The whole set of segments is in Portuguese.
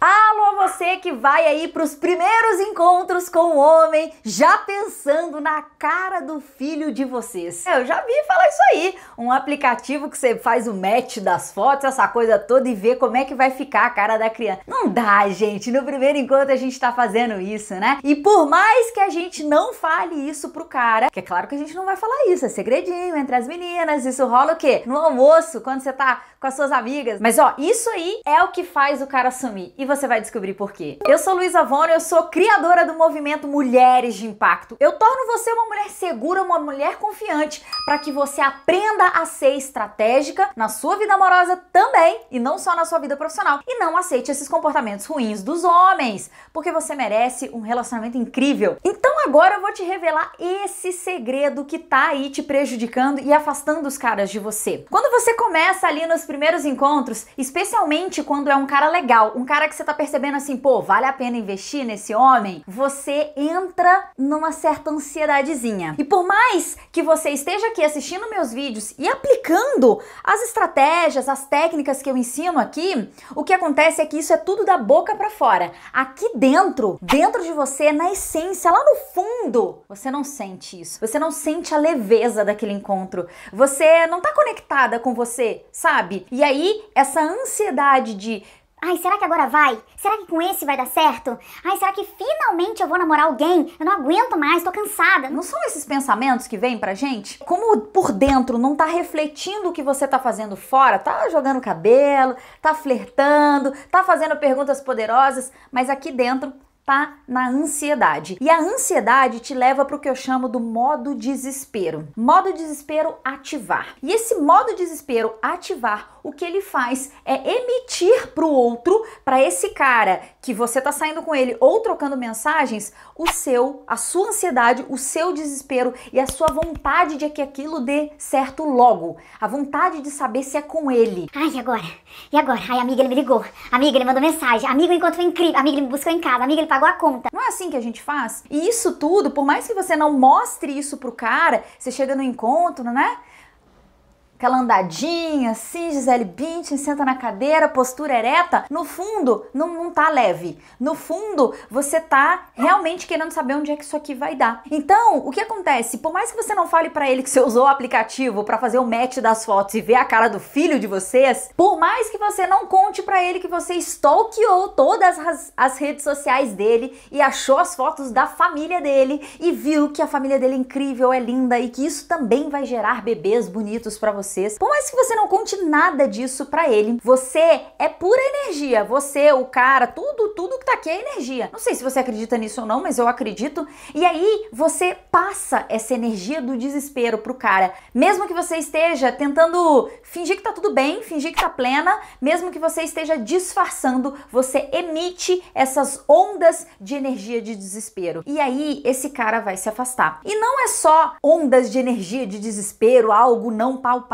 Alô, você que vai aí para os primeiros encontros com o homem, já pensando na cara do filho de vocês. Eu já vi falar isso aí, um aplicativo que você faz o match das fotos, essa coisa toda e vê como é que vai ficar a cara da criança. Não dá, gente. No primeiro encontro a gente tá fazendo isso, né? E por mais que a gente não fale isso pro cara, que é claro que a gente não vai falar isso, é segredinho entre as meninas, isso rola o quê? No almoço, quando você tá com as suas amigas. Mas ó, isso aí é o que faz o cara sumir. E você vai descobrir por quê. Eu sou Luísa Vona, eu sou criadora do movimento Mulheres de Impacto. Eu torno você uma mulher segura, uma mulher confiante, para que você aprenda a ser estratégica na sua vida amorosa também e não só na sua vida profissional. E não aceite esses comportamentos ruins dos homens, porque você merece um relacionamento incrível. Então agora eu vou te revelar esse segredo que tá aí te prejudicando e afastando os caras de você. Quando você começa ali nos primeiros encontros, especialmente quando é um cara legal, um cara que você tá percebendo assim, assim, pô, vale a pena investir nesse homem? Você entra numa certa ansiedadezinha. E por mais que você esteja aqui assistindo meus vídeos e aplicando as estratégias, as técnicas que eu ensino aqui, o que acontece é que isso é tudo da boca para fora. Aqui dentro, dentro de você, na essência, lá no fundo, você não sente isso. Você não sente a leveza daquele encontro. Você não tá conectada com você, sabe? E aí essa ansiedade de Ai, será que agora vai? Será que com esse vai dar certo? Ai, será que finalmente eu vou namorar alguém? Eu não aguento mais, tô cansada. Não são esses pensamentos que vêm pra gente? Como por dentro não tá refletindo o que você tá fazendo fora, tá jogando cabelo, tá flertando, tá fazendo perguntas poderosas, mas aqui dentro tá na ansiedade. E a ansiedade te leva para o que eu chamo do modo desespero. Modo desespero ativar. E esse modo desespero ativar, o que ele faz é emitir para o outro, para esse cara que você tá saindo com ele ou trocando mensagens, o seu, a sua ansiedade, o seu desespero e a sua vontade de que aquilo dê certo logo. A vontade de saber se é com ele. Ai, e agora? E agora? Ai, amiga, ele me ligou. Amiga, ele mandou mensagem. Amigo, encontrou incrível. Amiga, ele me buscou em casa. Amiga, ele pagou pago a conta. Não é assim que a gente faz? E isso tudo, por mais que você não mostre isso pro cara, você chega no encontro, né? Aquela andadinha, assim, Gisele Bündchen, senta na cadeira, postura ereta. No fundo, não, não tá leve. No fundo, você tá realmente querendo saber onde é que isso aqui vai dar. Então, o que acontece? Por mais que você não fale para ele que você usou o aplicativo para fazer o match das fotos e ver a cara do filho de vocês, por mais que você não conte para ele que você stalkeou todas as, as redes sociais dele e achou as fotos da família dele e viu que a família dele é incrível, é linda e que isso também vai gerar bebês bonitos para você vocês. Por mais que você não conte nada disso para ele, você é pura energia. Você, o cara, tudo, tudo que tá aqui é energia. Não sei se você acredita nisso ou não, mas eu acredito. E aí você passa essa energia do desespero pro cara. Mesmo que você esteja tentando fingir que tá tudo bem, fingir que tá plena, mesmo que você esteja disfarçando, você emite essas ondas de energia de desespero. E aí esse cara vai se afastar. E não é só ondas de energia de desespero, algo não palpável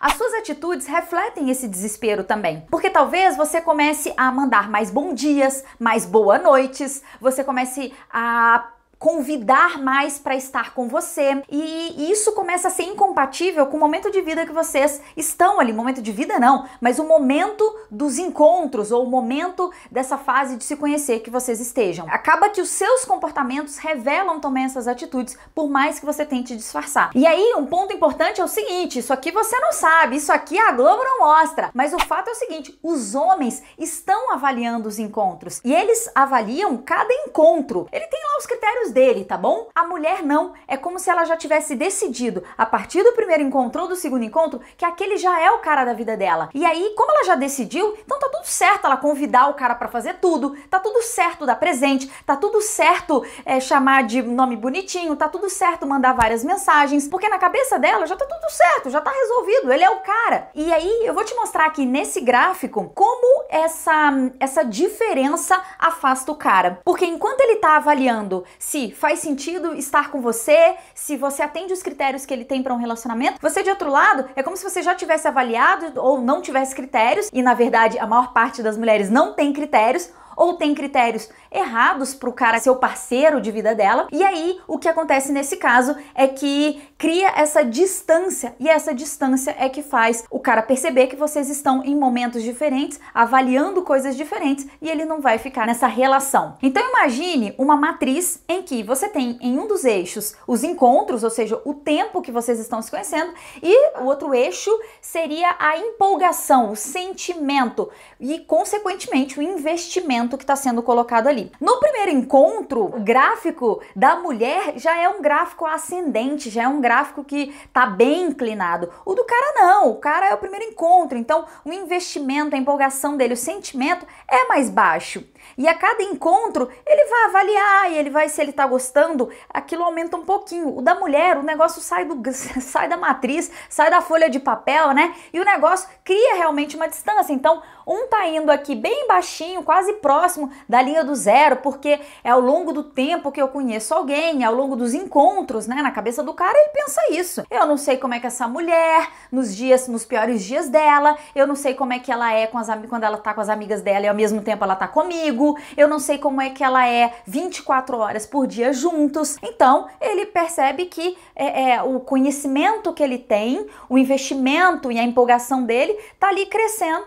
as suas atitudes refletem esse desespero também. Porque talvez você comece a mandar mais bom dias, mais boa noites, você comece a convidar mais para estar com você. E isso começa a ser incompatível com o momento de vida que vocês estão ali. Momento de vida não, mas o momento dos encontros ou o momento dessa fase de se conhecer que vocês estejam. Acaba que os seus comportamentos revelam também essas atitudes, por mais que você tente disfarçar. E aí, um ponto importante é o seguinte: isso aqui você não sabe, isso aqui a Globo não mostra. Mas o fato é o seguinte: os homens estão avaliando os encontros e eles avaliam cada encontro. Ele tem lá os critérios dele, tá bom? A mulher não, é como se ela já tivesse decidido a partir do primeiro encontro ou do segundo encontro que aquele já é o cara da vida dela. E aí, como ela já decidiu, então tá tudo certo ela convidar o cara para fazer tudo, tá tudo certo dar presente, tá tudo certo é, chamar de nome bonitinho, tá tudo certo mandar várias mensagens, porque na cabeça dela já tá tudo certo, já tá resolvido, ele é o cara. E aí, eu vou te mostrar aqui nesse gráfico como essa essa diferença afasta o cara. Porque enquanto ele tá avaliando se faz sentido estar com você, se você atende os critérios que ele tem para um relacionamento. Você, de outro lado, é como se você já tivesse avaliado ou não tivesse critérios, e na verdade a maior parte das mulheres não tem critérios ou tem critérios errados para o cara ser o parceiro de vida dela. E aí o que acontece nesse caso é que cria essa distância e essa distância é que faz o cara perceber que vocês estão em momentos diferentes, avaliando coisas diferentes e ele não vai ficar nessa relação. Então imagine uma matriz em que você tem em um dos eixos os encontros, ou seja, o tempo que vocês estão se conhecendo, e o outro eixo seria a empolgação, o sentimento e consequentemente o investimento que está sendo colocado ali. No primeiro encontro, o gráfico da mulher já é um gráfico ascendente, já é um gráfico que está bem inclinado. O do cara não, o cara é o primeiro encontro, então o investimento, a empolgação dele, o sentimento é mais baixo. E a cada encontro ele vai avaliar e ele vai se ele está gostando, aquilo aumenta um pouquinho. O da mulher, o negócio sai do sai da matriz, sai da folha de papel, né? E o negócio cria realmente uma distância. Então, um tá indo aqui bem baixinho, quase próximo da linha do zero, porque é ao longo do tempo que eu conheço alguém, é ao longo dos encontros, né? Na cabeça do cara, ele pensa isso. Eu não sei como é que essa mulher, nos dias, nos piores dias dela, eu não sei como é que ela é com as, quando ela tá com as amigas dela e ao mesmo tempo ela tá comigo, eu não sei como é que ela é 24 horas por dia juntos. Então, ele percebe que é, é o conhecimento que ele tem, o investimento e a empolgação dele tá ali crescendo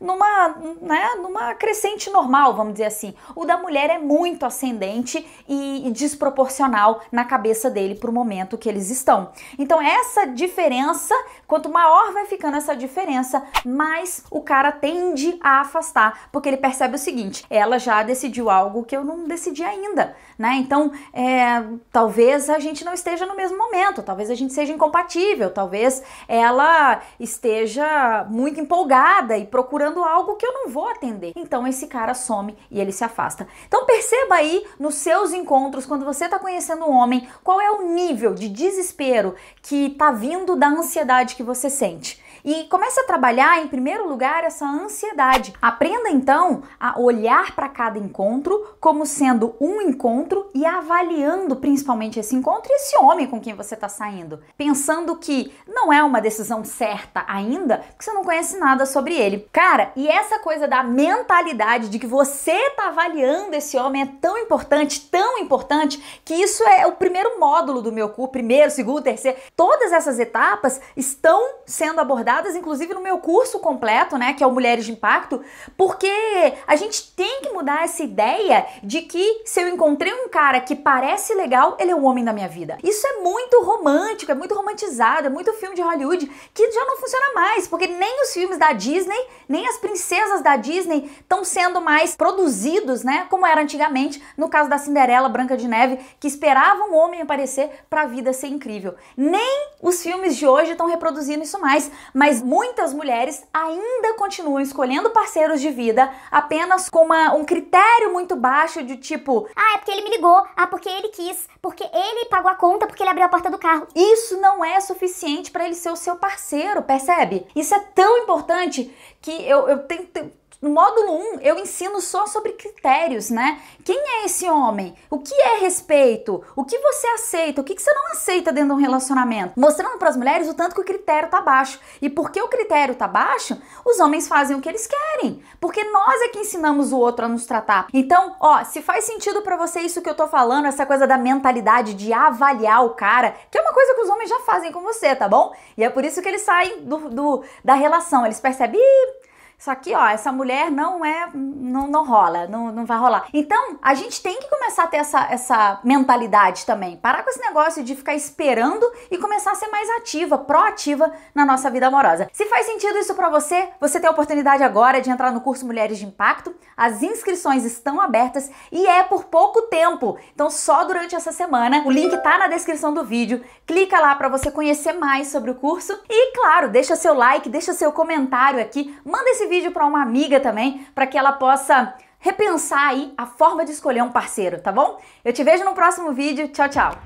numa, né, numa crescente normal, vamos dizer assim. O da mulher é muito ascendente e, desproporcional na cabeça dele para o momento que eles estão. Então, essa diferença, quanto maior vai ficando essa diferença, mais o cara tende a afastar, porque ele percebe o seguinte: ela já decidiu algo que eu não decidi ainda, né? Então, é, talvez a gente não esteja no mesmo momento, talvez a gente seja incompatível, talvez ela esteja muito empolgada e procurando algo que eu não vou atender. Então esse cara some e ele se afasta. Então perceba aí nos seus encontros, quando você está conhecendo um homem, qual é o nível de desespero que está vindo da ansiedade que você sente. E comece a trabalhar, em primeiro lugar, essa ansiedade. Aprenda então a olhar para cada encontro como sendo um encontro e avaliando principalmente esse encontro e esse homem com quem você está saindo. Pensando que não é uma decisão certa ainda, que você não conhece nada sobre ele. Cara, e essa coisa da mentalidade de que você está avaliando esse homem é tão importante, tão importante, que isso é o primeiro módulo do meu curso, primeiro, segundo, terceiro. Todas essas etapas estão sendo abordadas inclusive no meu curso completo, né, que é o Mulheres de Impacto, porque a gente tem que mudar essa ideia de que se eu encontrei um cara que parece legal, ele é o homem da minha vida. Isso é muito romântico, é muito romantizado, é muito filme de Hollywood que já não funciona mais, porque nem os filmes da Disney, nem as princesas da Disney estão sendo mais produzidos, né, como era antigamente, no caso da Cinderela, Branca de Neve, que esperava um homem aparecer para a vida ser incrível. Nem os filmes de hoje estão reproduzindo isso mais, mas mas muitas mulheres ainda continuam escolhendo parceiros de vida apenas com uma, um critério muito baixo de tipo: ah, é porque ele me ligou, ah, porque ele quis, porque ele pagou a conta, porque ele abriu a porta do carro. Isso não é suficiente para ele ser o seu parceiro, percebe? Isso é tão importante que eu, eu tento no módulo 1 eu ensino só sobre critérios, né? Quem é esse homem? O que é respeito? O que você aceita? O que você não aceita dentro de um relacionamento? Mostrando para as mulheres o tanto que o critério tá baixo. E porque o critério tá baixo, os homens fazem o que eles querem. Porque nós é que ensinamos o outro a nos tratar. Então, ó, se faz sentido para você isso que eu tô falando, essa coisa da mentalidade de avaliar o cara, que é uma coisa que os homens já fazem com você, tá bom? E é por isso que eles saem do, do da relação. Eles percebem, isso aqui, ó, essa mulher não é, não, não rola, não, não vai rolar. Então, a gente tem que começar a ter essa, essa mentalidade também. Parar com esse negócio de ficar esperando e começar a ser mais ativa, proativa na nossa vida amorosa. Se faz sentido isso para você, você tem a oportunidade agora de entrar no curso Mulheres de Impacto. As inscrições estão abertas e é por pouco tempo. Então, só durante essa semana. O link tá na descrição do vídeo. Clica lá para você conhecer mais sobre o curso e, claro, deixa seu like, deixa seu comentário aqui, manda esse vídeo para uma amiga também, para que ela possa repensar aí a forma de escolher um parceiro, tá bom? Eu te vejo no próximo vídeo. Tchau, tchau.